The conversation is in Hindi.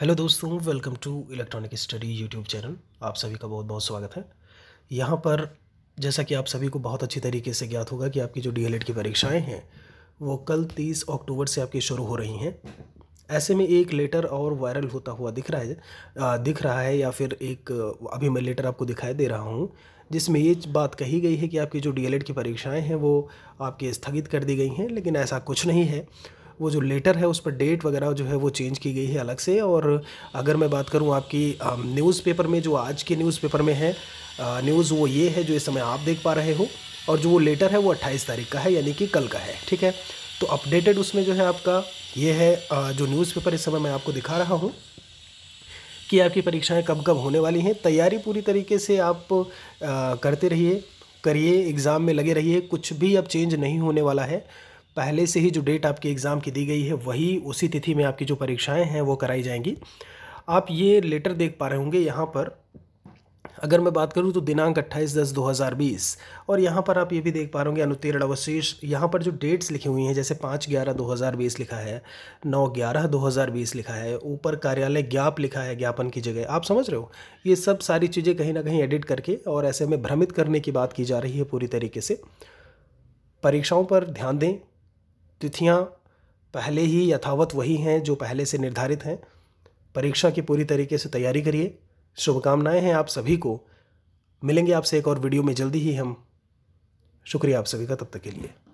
हेलो दोस्तों welcome to electronic study YouTube channel आप सभी का बहुत बहुत स्वागत है यहाँ पर जैसा कि आप सभी को बहुत अच्छी तरीके से ज्ञात होगा कि आपकी जो डी की परीक्षाएं हैं वो कल 30 अक्टूबर से आपकी शुरू हो रही हैं ऐसे में एक लेटर और वायरल होता हुआ दिख रहा है आ, दिख रहा है या फिर एक अभी मैं लेटर आपको दिखाई दे रहा हूँ जिसमें ये बात कही गई है कि आपकी जो डी की परीक्षाएँ हैं वो आपकी स्थगित कर दी गई हैं लेकिन ऐसा कुछ नहीं है वो जो लेटर है उस पर डेट वगैरह जो है वो चेंज की गई है अलग से और अगर मैं बात करूँ आपकी न्यूज़पेपर में जो आज के न्यूज़पेपर में है न्यूज़ वो ये है जो इस समय आप देख पा रहे हो और जो वो लेटर है वो अट्ठाईस तारीख का है यानी कि कल का है ठीक है तो अपडेटेड उसमें जो है आपका ये है जो न्यूज़पेपर इस समय मैं आपको दिखा रहा हूँ कि आपकी परीक्षाएं कब कब होने वाली हैं तैयारी पूरी तरीके से आप आ, करते रहिए करिए एग्ज़ाम में लगे रहिए कुछ भी अब चेंज नहीं होने वाला है पहले से ही जो डेट आपकी एग्ज़ाम की दी गई है वही उसी तिथि में आपकी जो परीक्षाएं हैं वो कराई जाएंगी आप ये लेटर देख पा रहे होंगे यहाँ पर अगर मैं बात करूँ तो दिनांक 28 दस 2020 और यहाँ पर आप ये भी देख पा रहे होंगे अनुत्तीर्ण अवशेष यहाँ पर जो डेट्स लिखी हुई हैं जैसे पाँच ग्यारह 2020 लिखा है नौ ग्यारह 2020 लिखा है ऊपर कार्यालय ज्ञाप लिखा है ज्ञापन की जगह आप समझ रहे हो ये सब सारी चीज़ें कहीं ना कहीं एडिट करके और ऐसे में भ्रमित करने की बात की जा रही है पूरी तरीके से परीक्षाओं पर ध्यान दें तिथियां पहले ही यथावत वही हैं जो पहले से निर्धारित हैं परीक्षा की पूरी तरीके से तैयारी करिए शुभकामनाएं हैं आप सभी को मिलेंगे आपसे एक और वीडियो में जल्दी ही हम शुक्रिया आप सभी का तब तक के लिए